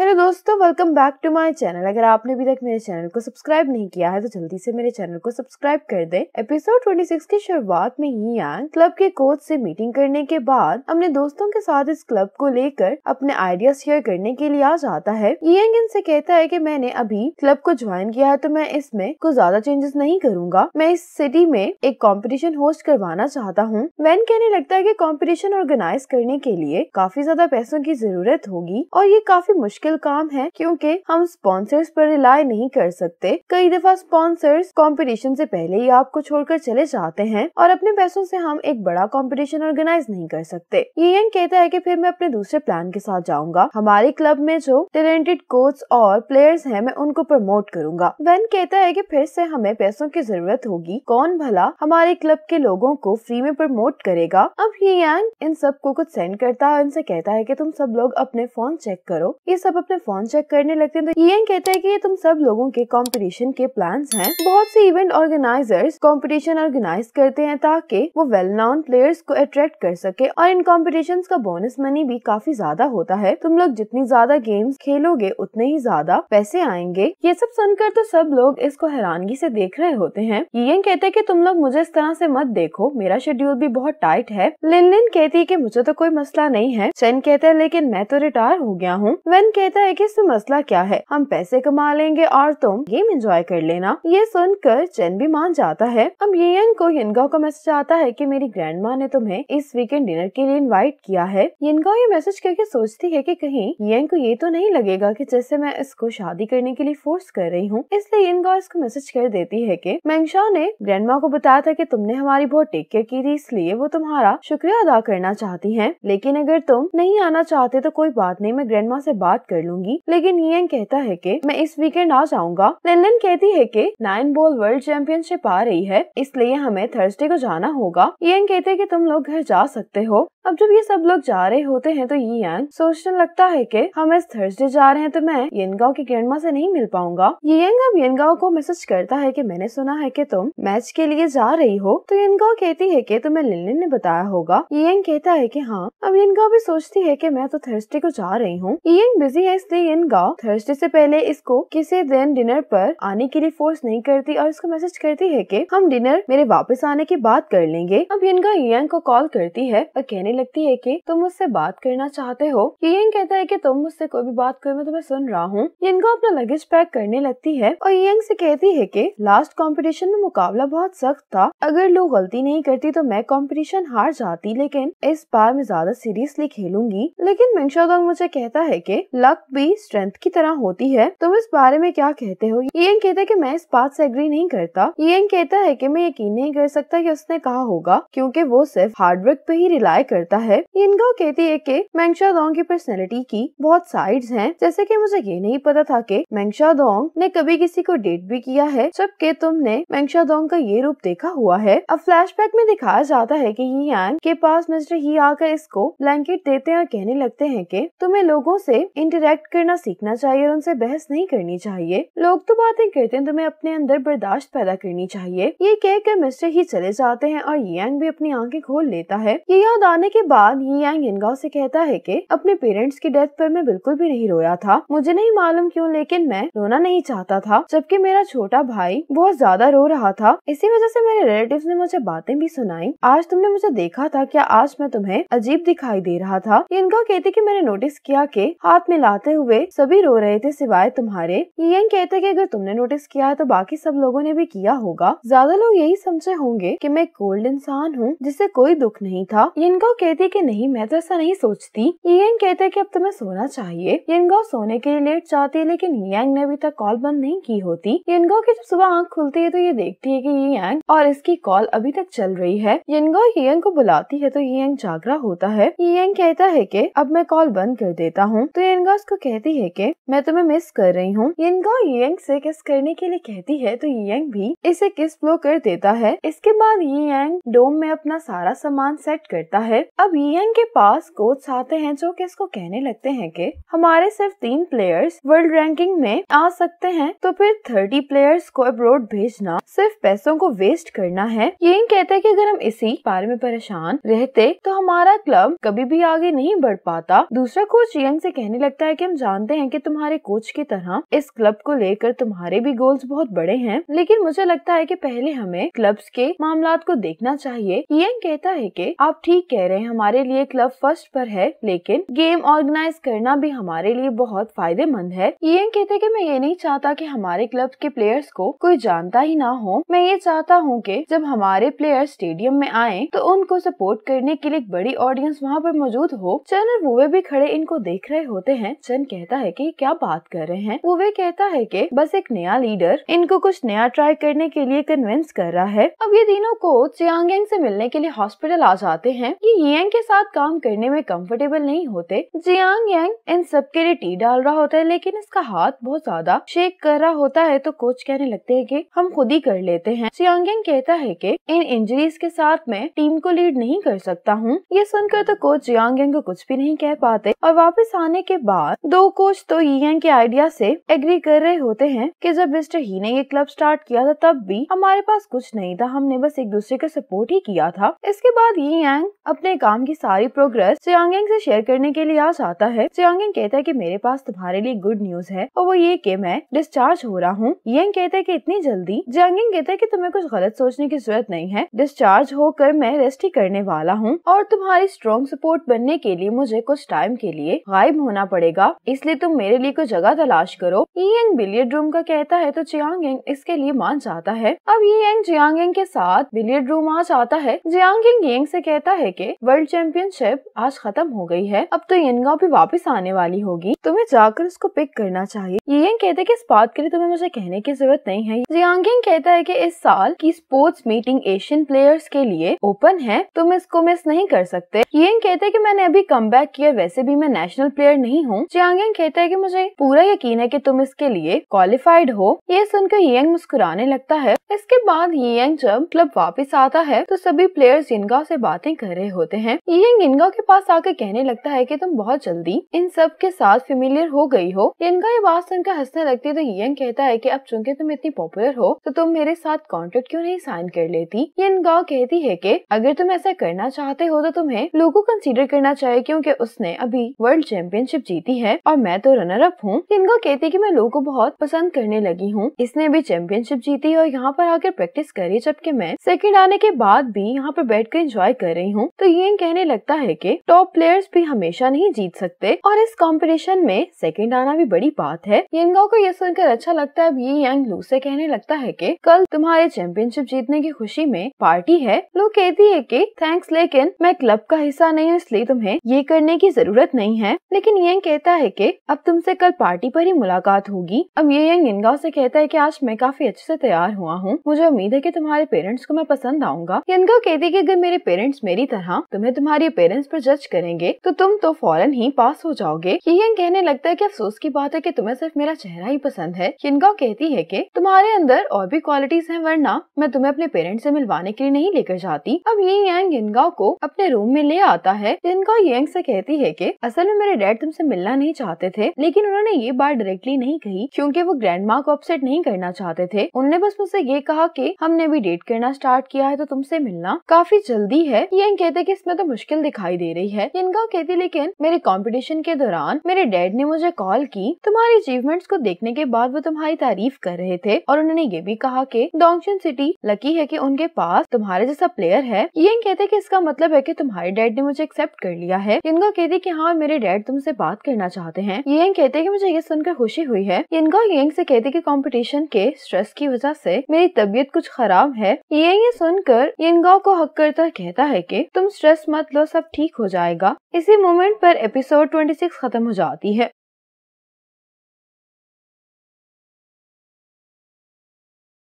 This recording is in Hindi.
हेलो दोस्तों welcome back to my channel अगर आपने अभी तक मेरे चैनल को सब्सक्राइब नहीं किया है तो जल्दी से मेरे चैनल को सब्सक्राइब कर दें एपिसोड 26 की शुरुआत में ही यान क्लब के कोच से मीटिंग करने के बाद अपने दोस्तों के साथ इस क्लब को लेकर अपने आइडिया शेयर करने के लिए आ जाता है यंग इनसे कहता है की मैंने अभी क्लब को ज्वाइन किया है तो मैं इसमें कुछ ज्यादा चेंजेस नहीं करूंगा मैं इस सिटी में एक कॉम्पिटिशन होस्ट करवाना चाहता हूँ वैन कहने लगता है की कॉम्पिटिशन ऑर्गेनाइज करने के लिए काफी ज्यादा पैसों की जरूरत होगी और ये काफी मुश्किल मुश्किल काम है क्योंकि हम स्पॉन्सर्स पर रिलाई नहीं कर सकते कई दफा स्पॉन्सर्स कंपटीशन से पहले ही आपको छोड़कर चले जाते हैं और अपने पैसों से हम एक बड़ा कंपटीशन ऑर्गेनाइज नहीं कर सकते ये यंग कहता है कि फिर मैं अपने दूसरे प्लान के साथ जाऊंगा हमारे क्लब में जो टैलेंटेड कोच और प्लेयर्स है मैं उनको प्रमोट करूंगा वेन कहता है की फिर से हमें पैसों की जरूरत होगी कौन भला हमारे क्लब के लोगों को फ्री में प्रमोट करेगा अब ये यंग इन सबको कुछ सेंड करता है और इनसे कहता है की तुम सब लोग अपने फोन चेक करो ये सब अपने फोन चेक करने लगते हैं तो ईएन कहता है कि ये तुम सब लोगों के कंपटीशन के प्लान्स हैं बहुत से इवेंट ऑर्गेनाइजर्स कंपटीशन ऑर्गेनाइज करते हैं ताकि वो वेल नॉन प्लेयर्स को अट्रैक्ट कर सके और इन कॉम्पिटिशन का बोनस मनी भी काफी ज्यादा होता है तुम लोग जितनी ज्यादा गेम्स खेलोगे उतने ही ज्यादा पैसे आएंगे ये सब सुनकर तो सब लोग इसको हैरानगी ऐसी देख रहे होते हैं ईएन कहते हैं की तुम लोग मुझे इस तरह ऐसी मत देखो मेरा शेड्यूल भी बहुत टाइट है लिन लिन कहती है की मुझे तो कोई मसला नहीं है चैन कहते हैं लेकिन मैं तो रिटायर हो गया हूँ वेन कहता है कि इसमें मसला क्या है हम पैसे कमा लेंगे और तुम गेम एंजॉय कर लेना ये सुनकर चैन भी मान जाता है अब येन को यिनगाओ का मैसेज आता है कि मेरी ग्रैंड ने तुम्हें इस वीकेंड डिनर के लिए इनवाइट किया है यिनगाओ ये मैसेज करके सोचती है कि कहीं यंग को ये तो नहीं लगेगा कि जैसे मैं इसको शादी करने के लिए फोर्स कर रही हूँ इसलिए यिनगाओ इसको मैसेज कर देती है की मैंगशा ने ग्रैंड को बताया था की तुमने हमारी बहुत टेक केयर की थी इसलिए वो तुम्हारा शुक्रिया अदा करना चाहती है लेकिन अगर तुम नहीं आना चाहते तो कोई बात नहीं मैं ग्रैंड से बात कर लूंगी लेकिन यन कहता है कि मैं इस वीकेंड आ जाऊंगा लिनलिन कहती है कि नाइन बॉल वर्ल्ड चैंपियनशिप आ रही है इसलिए हमें थर्सडे को जाना होगा यंग कहते हैं कि तुम लोग घर जा सकते हो अब जब ये सब लोग जा रहे होते हैं तो यंग सोचने लगता है कि हम इस थर्सडे जा रहे हैं तो मैं यनगांव की ग्रैंडमा से नहीं मिल पाऊंगा यंग अब यनगांव को मैसेज करता है कि मैंने सुना है कि तुम मैच के लिए जा रही हो तो यनगांव कहती है कि तुम्हें लिलिन ने बताया होगा यंग कहता है कि हाँ अब यनगांव भी सोचती है कि मैं तो थर्सडे को जा रही हूँ यंग बिजी बिजी है इसलिए गाँव थर्सडे से पहले इसको किसी दिन डिनर पर आने के लिए फोर्स नहीं करती और इसको मैसेज करती है कि हम डिनर मेरे वापस आने की बात कर लेंगे अब यंगा यंग को कॉल करती है और कहने लगती है कि तुम मुझसे बात करना चाहते हो यंग कहता है कि तुम मुझसे कोई भी बात करो मैं तुम्हें सुन रहा हूँ यंगा अपना लगेज पैक करने लगती है और यंग से कहती है की लास्ट कॉम्पिटिशन में मुकाबला बहुत सख्त था अगर लोग गलती नहीं करती तो मैं कॉम्पिटिशन हार जाती लेकिन इस बार मैं ज्यादा सीरियसली खेलूंगी लेकिन मिंगशा मुझे कहता है की लक भी स्ट्रेंथ की तरह होती है तुम तो इस बारे में क्या कहते हो ये कहता है कि मैं इस बात से एग्री नहीं करता ये कहता है कि मैं यकीन नहीं कर सकता कि उसने कहा होगा क्योंकि वो सिर्फ हार्डवर्क पे ही रिलाय करता है इनका कहती है कि मैंगशा दोंग की पर्सनैलिटी की बहुत साइड्स हैं जैसे कि मुझे ये नहीं पता था कि मैंगशा दोंग ने कभी किसी को डेट भी किया है जबकि तुमने मैंगशा दोंग का ये रूप देखा हुआ है अब बैक में दिखाया जाता है की ही के पास मिस्टर ही आकर इसको ब्लैंकेट देते हैं और कहने लगते हैं कि तुम्हें लोगों से रिएक्ट करना सीखना चाहिए और उनसे बहस नहीं करनी चाहिए लोग तो बातें करते हैं तुम्हें अपने अंदर बर्दाश्त पैदा करनी चाहिए ये कह कर मिस्टर ही चले जाते हैं और यंग भी अपनी आंखें खोल लेता है ये याद आने के बाद ये यंग इनगा से कहता है कि अपने पेरेंट्स की डेथ पर मैं बिल्कुल भी नहीं रोया था मुझे नहीं मालूम क्यों लेकिन मैं रोना नहीं चाहता था जबकि मेरा छोटा भाई बहुत ज्यादा रो रहा था इसी वजह से मेरे रिलेटिव ने मुझे बातें भी सुनाई आज तुमने मुझे देखा था क्या आज मैं तुम्हें अजीब दिखाई दे रहा था इनका कहती की मैंने नोटिस किया के हाथ मिला मुस्कुराते हुए सभी रो रहे थे सिवाय तुम्हारे यंग e कहते कि अगर तुमने नोटिस किया है तो बाकी सब लोगों ने भी किया होगा ज्यादा लोग यही समझे होंगे कि मैं कोल्ड इंसान हूँ जिसे कोई दुख नहीं था यंगाओ कहती कि नहीं मैं तो ऐसा नहीं सोचती यंग e कहते कि अब तुम्हें तो सोना चाहिए यंगाओ सोने के लिए लेट जाती है लेकिन यंग e ने अभी तक कॉल बंद नहीं की होती यंगाओ की जब सुबह आँख खुलती है तो ये देखती है की ये यंग और इसकी कॉल अभी तक चल रही है यंगाओ यंग को बुलाती है तो यंग जागरा होता है यंग कहता है की अब मैं कॉल बंद कर देता हूँ तो यंगा उसको कहती है कि मैं तुम्हें मिस कर रही हूँ यंगा यंग से किस करने के लिए कहती है तो यंग भी इसे किस फ्लो कर देता है इसके बाद यंग डोम में अपना सारा सामान सेट करता है अब यंग के पास कोच आते हैं जो कि इसको कहने लगते हैं कि हमारे सिर्फ तीन प्लेयर्स वर्ल्ड रैंकिंग में आ सकते हैं तो फिर थर्टी प्लेयर्स को अब्रोड भेजना सिर्फ पैसों को वेस्ट करना है यंग कहते हैं की अगर हम इसी बारे में परेशान रहते तो हमारा क्लब कभी भी आगे नहीं बढ़ पाता दूसरा कोच यंग से कहने लगता है है कि हम जानते हैं कि तुम्हारे कोच की तरह इस क्लब को लेकर तुम्हारे भी गोल्स बहुत बड़े हैं लेकिन मुझे लगता है कि पहले हमें क्लब्स के मामला को देखना चाहिए यंग कहता है कि आप ठीक कह रहे हैं हमारे लिए क्लब फर्स्ट पर है लेकिन गेम ऑर्गेनाइज करना भी हमारे लिए बहुत फायदेमंद है यंग कहते कि मैं ये नहीं चाहता कि हमारे क्लब के प्लेयर्स को कोई जानता ही ना हो मैं ये चाहता हूँ कि जब हमारे प्लेयर स्टेडियम में आए तो उनको सपोर्ट करने के लिए एक बड़ी ऑडियंस वहाँ पर मौजूद हो चैनल वो भी खड़े इनको देख रहे होते हैं है चंद कहता है कि क्या बात कर रहे हैं वो वे कहता है कि बस एक नया लीडर इनको कुछ नया ट्राई करने के लिए कन्विंस कर रहा है अब ये तीनों कोच यांग से मिलने के लिए हॉस्पिटल आ जाते हैं ये यंग के साथ काम करने में कंफर्टेबल नहीं होते जियांग यंग इन सब के लिए टी डाल रहा होता है लेकिन इसका हाथ बहुत ज्यादा शेक कर रहा होता है तो कोच कहने लगते है की हम खुद ही कर लेते हैं जियांग कहता है की इन इंजरीज के साथ मैं टीम को लीड नहीं कर सकता हूँ ये सुनकर तो कोच जियांग को कुछ भी नहीं कह पाते और वापस आने के बाद बाद दो कोच तो यंग के आइडिया से एग्री कर रहे होते हैं कि जब मिस्टर ही ने ये क्लब स्टार्ट किया था तब भी हमारे पास कुछ नहीं था हमने बस एक दूसरे का सपोर्ट ही किया था इसके बाद ये यांग अपने काम की सारी प्रोग्रेस सियांग से शेयर करने के लिए आ जाता है सियांग कहता है की मेरे पास तुम्हारे लिए गुड न्यूज है और वो ये की मैं डिस्चार्ज हो रहा हूँ यंग कहते है की इतनी जल्दी जियांग कहता है की तुम्हें कुछ गलत सोचने की जरूरत नहीं है डिस्चार्ज होकर मैं रेस्ट ही करने वाला हूँ और तुम्हारी स्ट्रॉन्ग सपोर्ट बनने के लिए मुझे कुछ टाइम के लिए गायब होना पड़ेगा मिलेगा इसलिए तुम मेरे लिए कोई जगह तलाश करो यी यंग बिलियड रूम का कहता है तो चियांग यंग इसके लिए मान जाता है अब ये यंग जियांग यंग के साथ बिलियर्ड रूम आ जाता है जियांग यंग यंग से कहता है कि वर्ल्ड चैंपियनशिप आज खत्म हो गई है अब तो यंगा भी वापस आने वाली होगी तुम्हें जाकर उसको पिक करना चाहिए ये यंग कहते की इस बात के लिए तुम्हें मुझे कहने की जरूरत नहीं है जियांग यंग कहता है की इस साल की स्पोर्ट्स मीटिंग एशियन प्लेयर्स के लिए ओपन है तुम इसको मिस नहीं कर सकते ये यंग कहते की मैंने अभी कम किया वैसे भी मैं नेशनल प्लेयर नहीं हूँ हूँ जियांग कहता है कि मुझे पूरा यकीन है कि तुम इसके लिए क्वालिफाइड हो ये सुनकर यंग मुस्कुराने लगता है इसके बाद यंग जब क्लब वापस आता है तो सभी प्लेयर्स इनगा से बातें कर रहे होते हैं यंग इनगा के पास आकर कहने लगता है कि तुम बहुत जल्दी इन सब के साथ फेमिलियर हो गई हो इनका ये बात सुनकर हंसने लगती है तो यंग कहता है की अब चूंकि तुम इतनी पॉपुलर हो तो तुम मेरे साथ कॉन्ट्रेक्ट क्यूँ नहीं साइन कर लेती इनगा कहती है की अगर तुम ऐसा करना चाहते हो तो तुम्हें लोगो कंसिडर करना चाहिए क्यूँकी उसने अभी वर्ल्ड चैंपियनशिप जीती जीती है और मैं तो रनर अप हूँ इनको कहती की मैं लोगो को बहुत पसंद करने लगी हूँ इसने भी चैंपियनशिप जीती और यहाँ पर आकर प्रैक्टिस करी जबकि मैं सेकेंड आने के बाद भी यहाँ पर बैठ कर इंजॉय कर रही हूँ तो ये कहने लगता है की टॉप प्लेयर्स भी हमेशा नहीं जीत सकते और इस कॉम्पिटिशन में सेकेंड आना भी बड़ी बात है यंगाओ को ये सुनकर अच्छा लगता है अब ये यंग लू से कहने लगता है कि कल तुम्हारे चैंपियनशिप जीतने की खुशी में पार्टी है लू कहती है कि थैंक्स लेकिन मैं क्लब का हिस्सा नहीं हूँ इसलिए तुम्हें ये करने की जरूरत नहीं है लेकिन यंग कहती कहता है कि अब तुमसे कल पार्टी पर ही मुलाकात होगी अब ये यंग इनगांव से कहता है कि आज मैं काफी अच्छे से तैयार हुआ हूँ मुझे उम्मीद है कि तुम्हारे पेरेंट्स को मैं पसंद आऊंगा यंगाव कहती है कि अगर मेरे पेरेंट्स मेरी तरह तुम्हें तुम्हारे पेरेंट्स पर जज करेंगे तो तुम तो फौरन ही पास हो जाओगे ये यंग कहने लगता है की अफसोस की बात है की तुम्हें सिर्फ मेरा चेहरा ही पसंद है यंगाव कहती है की तुम्हारे अंदर और भी क्वालिटीज है वरना मैं तुम्हें अपने पेरेंट्स ऐसी मिलवाने के लिए नहीं लेकर जाती अब ये यंग यंगाव को अपने रूम में ले आता है इनगा यंग ऐसी कहती है की असल में मेरे डैड तुमसे मिलना कहना नहीं चाहते थे लेकिन उन्होंने ये बात डायरेक्टली नहीं कही क्योंकि वो ग्रैंड माँ को अपसेट नहीं करना चाहते थे उन्होंने बस मुझसे ये कहा कि हमने भी डेट करना स्टार्ट किया है तो तुमसे मिलना काफी जल्दी है ये कहते कि इसमें तो मुश्किल दिखाई दे रही है इनका कहती लेकिन मेरे कॉम्पिटिशन के दौरान मेरे डैड ने मुझे कॉल की तुम्हारी अचीवमेंट्स को देखने के बाद वो तुम्हारी तारीफ कर रहे थे और उन्होंने ये भी कहा कि डोंगचन सिटी लकी है कि उनके पास तुम्हारे जैसा प्लेयर है ये कहते कि इसका मतलब है कि तुम्हारे डैड ने मुझे एक्सेप्ट कर लिया है इनका कहती कि हाँ मेरे डैड तुमसे बात करना करना चाहते हैं येंग कहते हैं कि मुझे ये सुनकर खुशी हुई है इनका येंग से कहते कि कंपटीशन के स्ट्रेस की वजह से मेरी तबीयत कुछ खराब है येंग ये सुनकर इनगा को हक करता कहता है कि तुम स्ट्रेस मत लो सब ठीक हो जाएगा इसी मोमेंट पर एपिसोड 26 खत्म हो जाती है